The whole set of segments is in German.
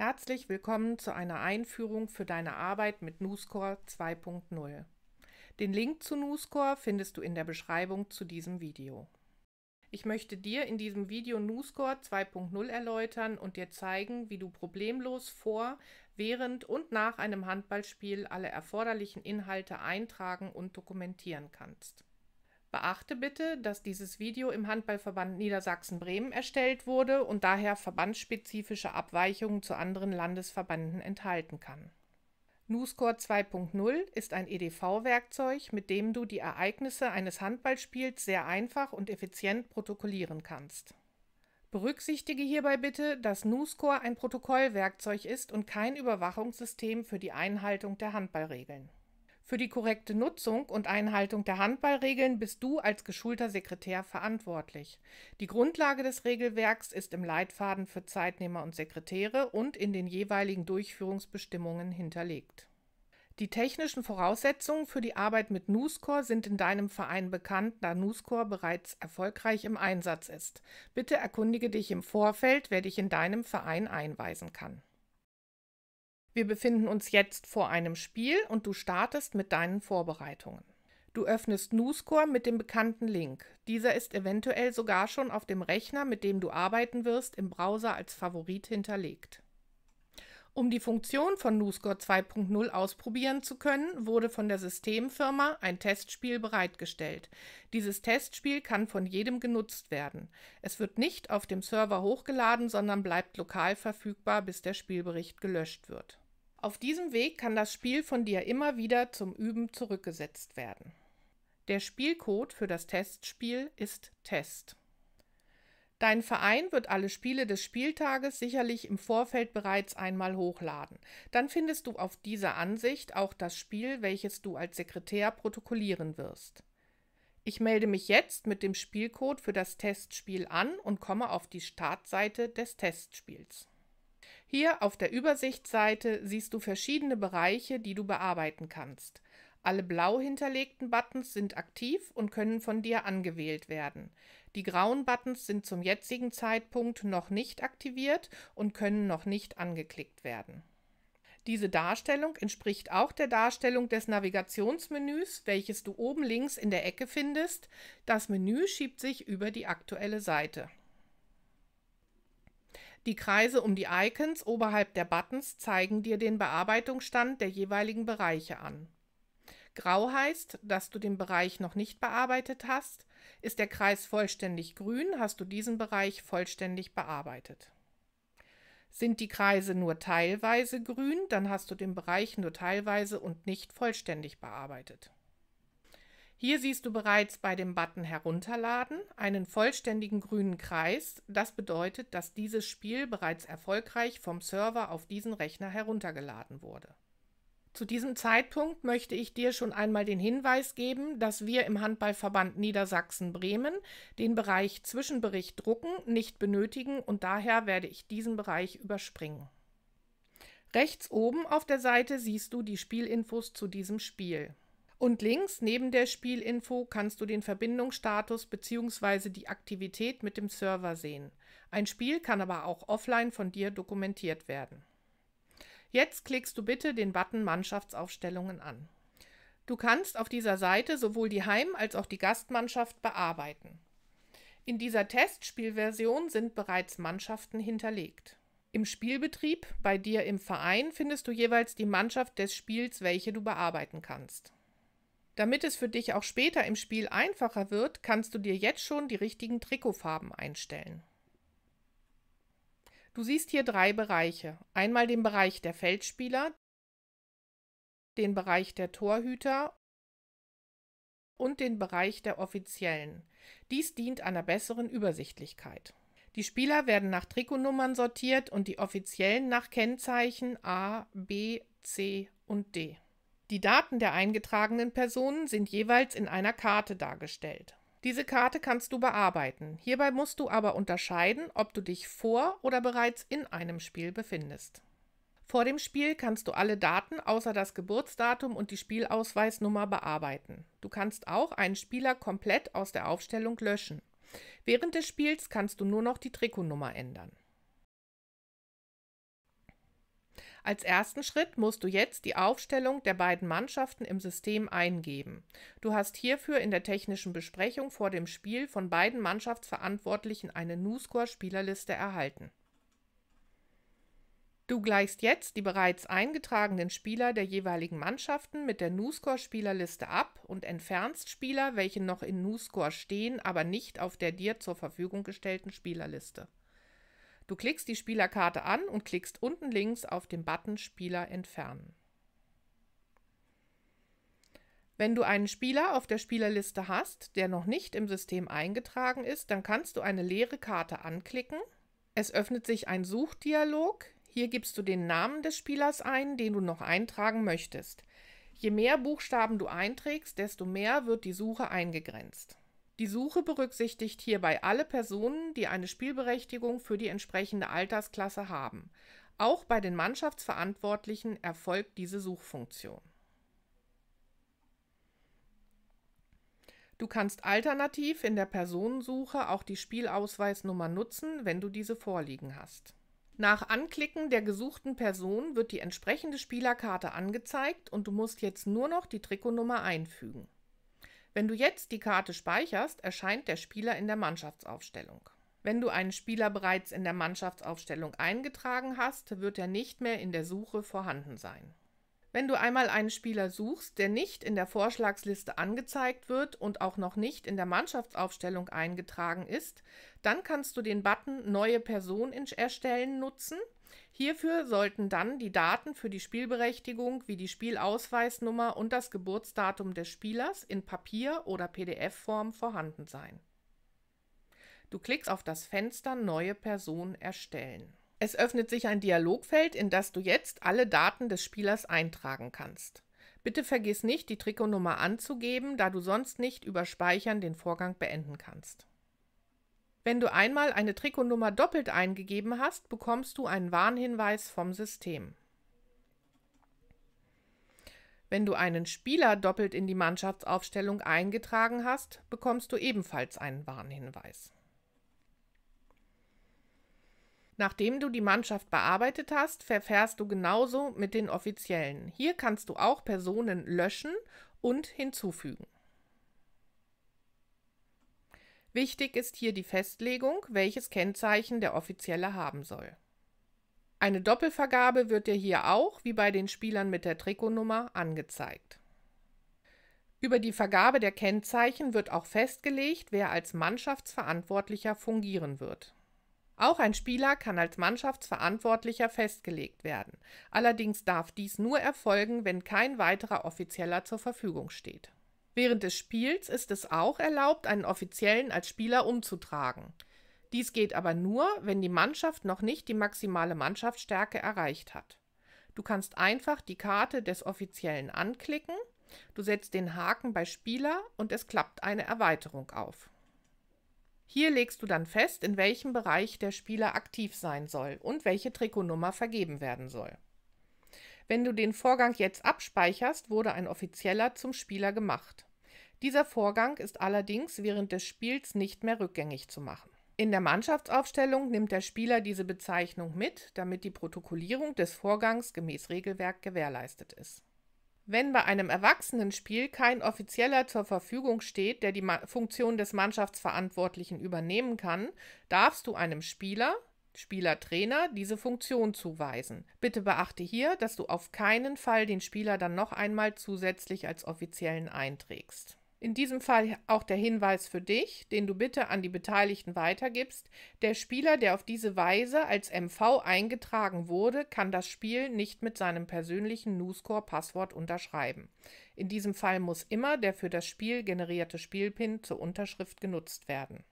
Herzlich willkommen zu einer Einführung für deine Arbeit mit NewsCore 2.0. Den Link zu NewsCore findest du in der Beschreibung zu diesem Video. Ich möchte dir in diesem Video NewsCore 2.0 erläutern und dir zeigen, wie du problemlos vor, während und nach einem Handballspiel alle erforderlichen Inhalte eintragen und dokumentieren kannst. Beachte bitte, dass dieses Video im Handballverband Niedersachsen-Bremen erstellt wurde und daher verbandsspezifische Abweichungen zu anderen Landesverbänden enthalten kann. NuScore 2.0 ist ein EDV-Werkzeug, mit dem du die Ereignisse eines Handballspiels sehr einfach und effizient protokollieren kannst. Berücksichtige hierbei bitte, dass NuScore ein Protokollwerkzeug ist und kein Überwachungssystem für die Einhaltung der Handballregeln. Für die korrekte Nutzung und Einhaltung der Handballregeln bist du als geschulter Sekretär verantwortlich. Die Grundlage des Regelwerks ist im Leitfaden für Zeitnehmer und Sekretäre und in den jeweiligen Durchführungsbestimmungen hinterlegt. Die technischen Voraussetzungen für die Arbeit mit NuScore sind in deinem Verein bekannt, da NuScore bereits erfolgreich im Einsatz ist. Bitte erkundige dich im Vorfeld, wer dich in deinem Verein einweisen kann. Wir befinden uns jetzt vor einem Spiel und du startest mit deinen Vorbereitungen. Du öffnest NuScore mit dem bekannten Link. Dieser ist eventuell sogar schon auf dem Rechner, mit dem du arbeiten wirst, im Browser als Favorit hinterlegt. Um die Funktion von NuScore 2.0 ausprobieren zu können, wurde von der Systemfirma ein Testspiel bereitgestellt. Dieses Testspiel kann von jedem genutzt werden. Es wird nicht auf dem Server hochgeladen, sondern bleibt lokal verfügbar, bis der Spielbericht gelöscht wird. Auf diesem Weg kann das Spiel von dir immer wieder zum Üben zurückgesetzt werden. Der Spielcode für das Testspiel ist Test. Dein Verein wird alle Spiele des Spieltages sicherlich im Vorfeld bereits einmal hochladen. Dann findest du auf dieser Ansicht auch das Spiel, welches du als Sekretär protokollieren wirst. Ich melde mich jetzt mit dem Spielcode für das Testspiel an und komme auf die Startseite des Testspiels. Hier auf der Übersichtsseite siehst du verschiedene Bereiche, die du bearbeiten kannst. Alle blau hinterlegten Buttons sind aktiv und können von dir angewählt werden. Die grauen Buttons sind zum jetzigen Zeitpunkt noch nicht aktiviert und können noch nicht angeklickt werden. Diese Darstellung entspricht auch der Darstellung des Navigationsmenüs, welches du oben links in der Ecke findest. Das Menü schiebt sich über die aktuelle Seite. Die Kreise um die Icons oberhalb der Buttons zeigen dir den Bearbeitungsstand der jeweiligen Bereiche an. Grau heißt, dass du den Bereich noch nicht bearbeitet hast. Ist der Kreis vollständig grün, hast du diesen Bereich vollständig bearbeitet. Sind die Kreise nur teilweise grün, dann hast du den Bereich nur teilweise und nicht vollständig bearbeitet. Hier siehst du bereits bei dem Button Herunterladen einen vollständigen grünen Kreis. Das bedeutet, dass dieses Spiel bereits erfolgreich vom Server auf diesen Rechner heruntergeladen wurde. Zu diesem Zeitpunkt möchte ich dir schon einmal den Hinweis geben, dass wir im Handballverband Niedersachsen-Bremen den Bereich Zwischenbericht drucken nicht benötigen und daher werde ich diesen Bereich überspringen. Rechts oben auf der Seite siehst du die Spielinfos zu diesem Spiel. Und links neben der Spielinfo kannst du den Verbindungsstatus bzw. die Aktivität mit dem Server sehen. Ein Spiel kann aber auch offline von dir dokumentiert werden. Jetzt klickst du bitte den Button Mannschaftsaufstellungen an. Du kannst auf dieser Seite sowohl die Heim- als auch die Gastmannschaft bearbeiten. In dieser Testspielversion sind bereits Mannschaften hinterlegt. Im Spielbetrieb bei dir im Verein findest du jeweils die Mannschaft des Spiels, welche du bearbeiten kannst. Damit es für dich auch später im Spiel einfacher wird, kannst du dir jetzt schon die richtigen Trikotfarben einstellen. Du siehst hier drei Bereiche. Einmal den Bereich der Feldspieler, den Bereich der Torhüter und den Bereich der Offiziellen. Dies dient einer besseren Übersichtlichkeit. Die Spieler werden nach Trikotnummern sortiert und die Offiziellen nach Kennzeichen A, B, C und D. Die Daten der eingetragenen Personen sind jeweils in einer Karte dargestellt. Diese Karte kannst du bearbeiten. Hierbei musst du aber unterscheiden, ob du dich vor oder bereits in einem Spiel befindest. Vor dem Spiel kannst du alle Daten außer das Geburtsdatum und die Spielausweisnummer bearbeiten. Du kannst auch einen Spieler komplett aus der Aufstellung löschen. Während des Spiels kannst du nur noch die Trikotnummer ändern. Als ersten Schritt musst du jetzt die Aufstellung der beiden Mannschaften im System eingeben. Du hast hierfür in der technischen Besprechung vor dem Spiel von beiden Mannschaftsverantwortlichen eine NuScore-Spielerliste erhalten. Du gleichst jetzt die bereits eingetragenen Spieler der jeweiligen Mannschaften mit der NuScore-Spielerliste ab und entfernst Spieler, welche noch in NuScore stehen, aber nicht auf der dir zur Verfügung gestellten Spielerliste. Du klickst die Spielerkarte an und klickst unten links auf den Button Spieler entfernen. Wenn du einen Spieler auf der Spielerliste hast, der noch nicht im System eingetragen ist, dann kannst du eine leere Karte anklicken. Es öffnet sich ein Suchdialog. Hier gibst du den Namen des Spielers ein, den du noch eintragen möchtest. Je mehr Buchstaben du einträgst, desto mehr wird die Suche eingegrenzt. Die Suche berücksichtigt hierbei alle Personen, die eine Spielberechtigung für die entsprechende Altersklasse haben. Auch bei den Mannschaftsverantwortlichen erfolgt diese Suchfunktion. Du kannst alternativ in der Personensuche auch die Spielausweisnummer nutzen, wenn du diese vorliegen hast. Nach Anklicken der gesuchten Person wird die entsprechende Spielerkarte angezeigt und du musst jetzt nur noch die Trikotnummer einfügen. Wenn du jetzt die Karte speicherst, erscheint der Spieler in der Mannschaftsaufstellung. Wenn du einen Spieler bereits in der Mannschaftsaufstellung eingetragen hast, wird er nicht mehr in der Suche vorhanden sein. Wenn du einmal einen Spieler suchst, der nicht in der Vorschlagsliste angezeigt wird und auch noch nicht in der Mannschaftsaufstellung eingetragen ist, dann kannst du den Button Neue Person erstellen nutzen Hierfür sollten dann die Daten für die Spielberechtigung wie die Spielausweisnummer und das Geburtsdatum des Spielers in Papier- oder PDF-Form vorhanden sein. Du klickst auf das Fenster Neue Person erstellen. Es öffnet sich ein Dialogfeld, in das du jetzt alle Daten des Spielers eintragen kannst. Bitte vergiss nicht, die Trikotnummer anzugeben, da du sonst nicht über Speichern den Vorgang beenden kannst. Wenn du einmal eine Trikotnummer doppelt eingegeben hast, bekommst du einen Warnhinweis vom System. Wenn du einen Spieler doppelt in die Mannschaftsaufstellung eingetragen hast, bekommst du ebenfalls einen Warnhinweis. Nachdem du die Mannschaft bearbeitet hast, verfährst du genauso mit den offiziellen. Hier kannst du auch Personen löschen und hinzufügen. Wichtig ist hier die Festlegung, welches Kennzeichen der Offizielle haben soll. Eine Doppelvergabe wird dir hier auch, wie bei den Spielern mit der Trikotnummer, angezeigt. Über die Vergabe der Kennzeichen wird auch festgelegt, wer als Mannschaftsverantwortlicher fungieren wird. Auch ein Spieler kann als Mannschaftsverantwortlicher festgelegt werden. Allerdings darf dies nur erfolgen, wenn kein weiterer Offizieller zur Verfügung steht. Während des Spiels ist es auch erlaubt, einen Offiziellen als Spieler umzutragen. Dies geht aber nur, wenn die Mannschaft noch nicht die maximale Mannschaftsstärke erreicht hat. Du kannst einfach die Karte des Offiziellen anklicken, du setzt den Haken bei Spieler und es klappt eine Erweiterung auf. Hier legst du dann fest, in welchem Bereich der Spieler aktiv sein soll und welche Trikotnummer vergeben werden soll. Wenn du den Vorgang jetzt abspeicherst, wurde ein offizieller zum Spieler gemacht. Dieser Vorgang ist allerdings während des Spiels nicht mehr rückgängig zu machen. In der Mannschaftsaufstellung nimmt der Spieler diese Bezeichnung mit, damit die Protokollierung des Vorgangs gemäß Regelwerk gewährleistet ist. Wenn bei einem Erwachsenenspiel kein Offizieller zur Verfügung steht, der die Ma Funktion des Mannschaftsverantwortlichen übernehmen kann, darfst du einem Spieler, Spielertrainer, diese Funktion zuweisen. Bitte beachte hier, dass du auf keinen Fall den Spieler dann noch einmal zusätzlich als offiziellen einträgst. In diesem Fall auch der Hinweis für dich, den du bitte an die Beteiligten weitergibst. Der Spieler, der auf diese Weise als MV eingetragen wurde, kann das Spiel nicht mit seinem persönlichen NuScore-Passwort unterschreiben. In diesem Fall muss immer der für das Spiel generierte Spielpin zur Unterschrift genutzt werden.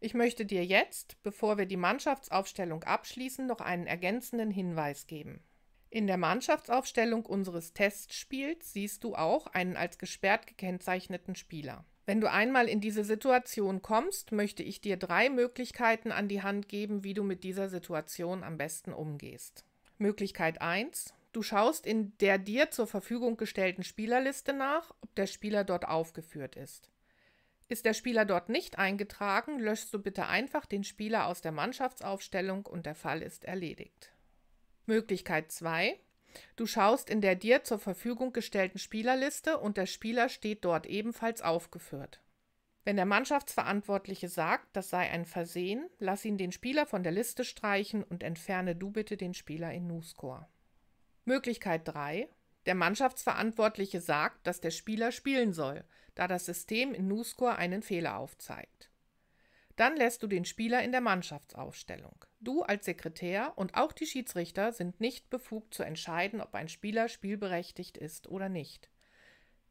Ich möchte dir jetzt, bevor wir die Mannschaftsaufstellung abschließen, noch einen ergänzenden Hinweis geben. In der Mannschaftsaufstellung unseres Testspiels siehst du auch einen als gesperrt gekennzeichneten Spieler. Wenn du einmal in diese Situation kommst, möchte ich dir drei Möglichkeiten an die Hand geben, wie du mit dieser Situation am besten umgehst. Möglichkeit 1. Du schaust in der dir zur Verfügung gestellten Spielerliste nach, ob der Spieler dort aufgeführt ist. Ist der Spieler dort nicht eingetragen, löschst du bitte einfach den Spieler aus der Mannschaftsaufstellung und der Fall ist erledigt. Möglichkeit 2. Du schaust in der dir zur Verfügung gestellten Spielerliste und der Spieler steht dort ebenfalls aufgeführt. Wenn der Mannschaftsverantwortliche sagt, das sei ein Versehen, lass ihn den Spieler von der Liste streichen und entferne du bitte den Spieler in NuScore. Möglichkeit 3. Der Mannschaftsverantwortliche sagt, dass der Spieler spielen soll, da das System in NuScore einen Fehler aufzeigt. Dann lässt du den Spieler in der Mannschaftsaufstellung. Du als Sekretär und auch die Schiedsrichter sind nicht befugt zu entscheiden, ob ein Spieler spielberechtigt ist oder nicht.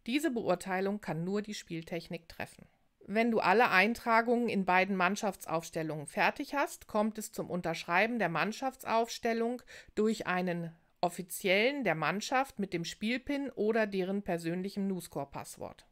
Diese Beurteilung kann nur die Spieltechnik treffen. Wenn du alle Eintragungen in beiden Mannschaftsaufstellungen fertig hast, kommt es zum Unterschreiben der Mannschaftsaufstellung durch einen offiziellen der Mannschaft mit dem Spielpin oder deren persönlichem NuScore-Passwort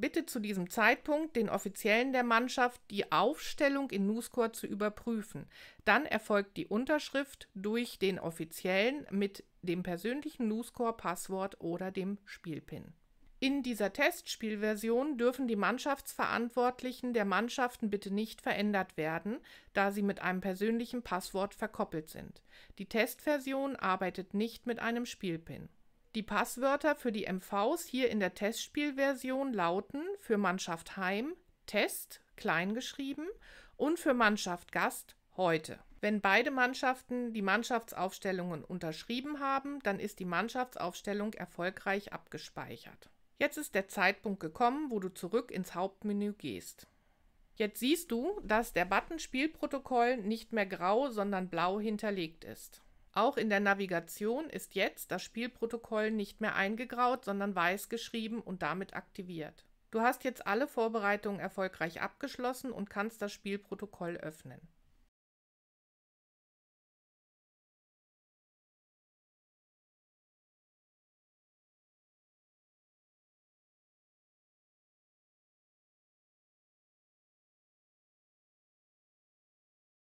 bitte zu diesem Zeitpunkt den Offiziellen der Mannschaft, die Aufstellung in Nuscor zu überprüfen. Dann erfolgt die Unterschrift durch den Offiziellen mit dem persönlichen Nuscor-Passwort oder dem Spielpin. In dieser Testspielversion dürfen die Mannschaftsverantwortlichen der Mannschaften bitte nicht verändert werden, da sie mit einem persönlichen Passwort verkoppelt sind. Die Testversion arbeitet nicht mit einem Spielpin. Die Passwörter für die MVs hier in der Testspielversion lauten für Mannschaft Heim Test kleingeschrieben und für Mannschaft Gast heute. Wenn beide Mannschaften die Mannschaftsaufstellungen unterschrieben haben, dann ist die Mannschaftsaufstellung erfolgreich abgespeichert. Jetzt ist der Zeitpunkt gekommen, wo du zurück ins Hauptmenü gehst. Jetzt siehst du, dass der Button Spielprotokoll nicht mehr grau, sondern blau hinterlegt ist. Auch in der Navigation ist jetzt das Spielprotokoll nicht mehr eingegraut, sondern weiß geschrieben und damit aktiviert. Du hast jetzt alle Vorbereitungen erfolgreich abgeschlossen und kannst das Spielprotokoll öffnen